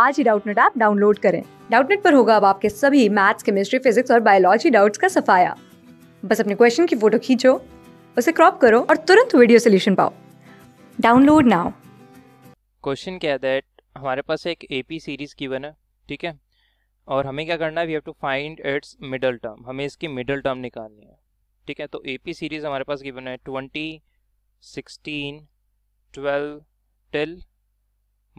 आज ही Doubtnut app download करें डाउटनेट पर होगा अब आपके सभी मैथ्स केमिस्ट्री फिजिक्स और बायोलॉजी डाउट्स का सफाया बस अपने क्वेश्चन की फोटो खींचो उसे क्रॉप करो और तुरंत वीडियो सोल्यूशन पाओ डाउनलोड नाउ क्वेश्चन क्या है दैट हमारे पास एक एपी सीरीज गिवन है ठीक है और हमें क्या करना है we have to find its middle term हमें इसकी मिडल टर्म निकालनी है ठीक है तो एपी सीरीज हमारे पास गिवन है twenty sixteen twelve till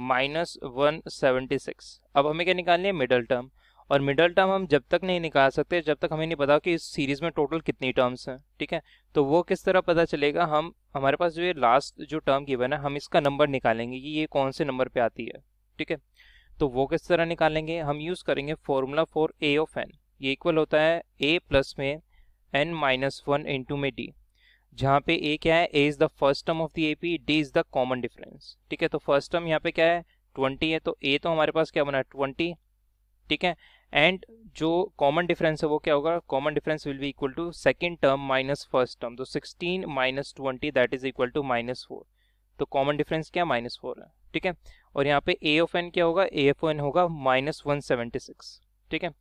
minus one seventy six अब हमें क्या निकालनी है मिडल टर्म और मिडल टर्म हम जब तक नहीं निकाल सकते जब तक हमें नहीं पता कि इस सीरीज में टोटल कितनी टर्म्स हैं ठीक है तो वो किस तरह पता चलेगा हम हमारे पास जो ये लास्ट जो टर्म की है हम इसका नंबर निकालेंगे कि ये कौन से नंबर पर आती है ठीक है तो वो किस तरह निकालेंगे हम यूज़ करेंगे formula for A of N ये इक्वल होता है ए प्लस में एन माइनस वन इंटू में डी जहाँ पे ए क्या है A is the first term of the A P D is the common difference ठीक है तो फर्स्ट टर्म यहाँ पे क्या है ट्वेंटी है तो ए तो हमारे पास क्या बना ट्वेंटी ठीक है एंड जो कॉमन डिफरेंस है वो क्या होगा common difference will be equal to second term minus first term तो sixteen minus twenty that is equal to minus four तो कॉमन डिफरेंस क्या माइनस फोर है ठीक है और यहाँ पे ए ऑफ एन क्या होगा ए ऑफ एन होगा माइनस वन सेवेंटी सिक्स ठीक है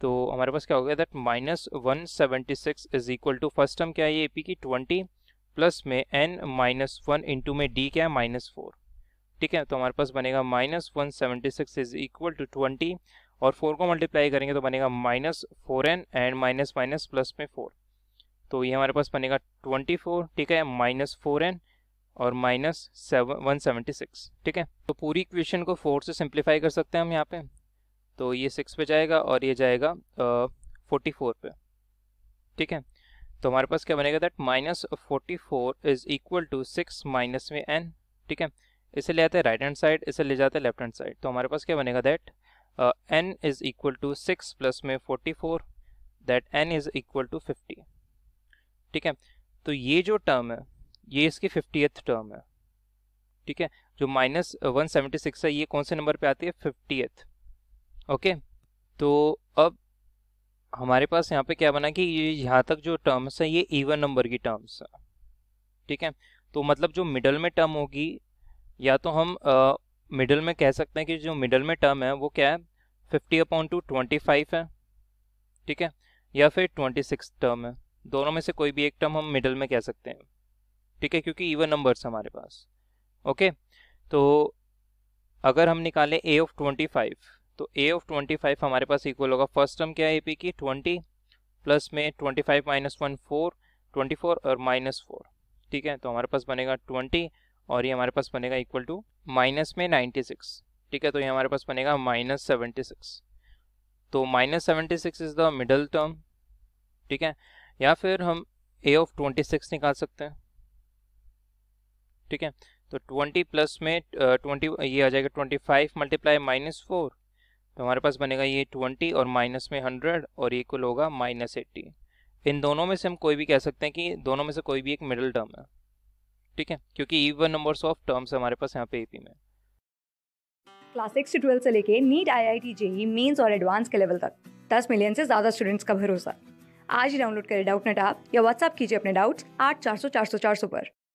तो हमारे पास क्या हो गया that minus one seventy six is equal to first term क्या है ए पी की ट्वेंटी प्लस में एन माइनस वन इंटू में डी क्या है माइनस फोर ठीक है तो हमारे पास बनेगा minus one seventy six is equal to twenty और फोर को मल्टीप्लाई करेंगे तो बनेगा minus four N and minus minus plus में फोर तो ये हमारे पास बनेगा ट्वेंटी फोर ठीक है माइनस फोर एन और minus seven one seventy six ठीक है तो पूरी इक्वेशन को फोर से सिंप्लीफाई कर सकते हैं हम यहाँ पे तो ये सिक्स पे जाएगा और ये जाएगा फोर्टी फोर पे ठीक है तो हमारे पास क्या बनेगा that minus forty four is equal to six minus में एन ठीक है इसे ले आते हैं राइट हैंड साइड इसे ले जाते हैं लेफ्ट हैंड साइड तो हमारे पास क्या बनेगा that N is equal to six plus में forty four that N is equal to fifty ठीक है तो ये जो टर्म है ये इसकी फिफ्टीथ टर्म है ठीक है जो माइनस वन सेवेंटी सिक्स है ये कौन से नंबर पे आती है फिफ्टीथ ओके तो अब हमारे पास यहाँ पे क्या बना कि ये यहाँ तक जो टर्म्स है ये इवन नंबर की टर्म्स है ठीक है तो मतलब जो मिडल में टर्म होगी या तो हम मिडल में कह सकते हैं कि जो मिडल में टर्म है वो क्या है fifty upon two twenty five है ठीक है या फिर ट्वेंटी सिक्स टर्म है दोनों में से कोई भी एक टर्म हम मिडल में कह सकते हैं ठीक है क्योंकि इवन नंबर्स हमारे पास ओके तो अगर हम निकालें ए ऑफ ट्वेंटी फाइव तो ए ऑफ ट्वेंटी फाइव हमारे पास इक्वल होगा फर्स्ट टर्म क्या है ए पी की ट्वेंटी प्लस में twenty five minus one four twenty four और माइनस फोर ठीक है तो हमारे पास बनेगा ट्वेंटी और ये हमारे पास बनेगा इक्वल टू माइनस में नाइन्टी सिक्स ठीक है तो ये हमारे पास बनेगा माइनस सेवेंटी सिक्स तो minus seventy six is the middle term ठीक है या फिर हम ए ऑफ ट्वेंटी सिक्स निकाल सकते हैं ठीक है तो ट्वेंटी प्लस में ट्वेंटी ये आ जाएगा twenty five multiply minus four तो हमारे पास बनेगा ये ट्वेंटी और माइनस में हंड्रेड और इक्वल होगा माइनस एट्टी इन दोनों में से हम कोई भी कह सकते हैं कि दोनों में से कोई भी एक मिडिल टर्म है ठीक है क्योंकि इवन नंबर्स ऑफ टर्म्स हमारे पास यहाँ पे एपी में क्लास सिक्स से ट्वेल्थ से लेके NEET I I T JEE Mains और एडवांस के लेवल तक दस मिलियन से ज्यादा स्टूडेंट्स का भरोसा आज ही डाउनलोड करें डाउट नेट आप या व्हाट्सअप कीजिए अपने डाउट्स आठ चार सौ चार सौ चार सौ पर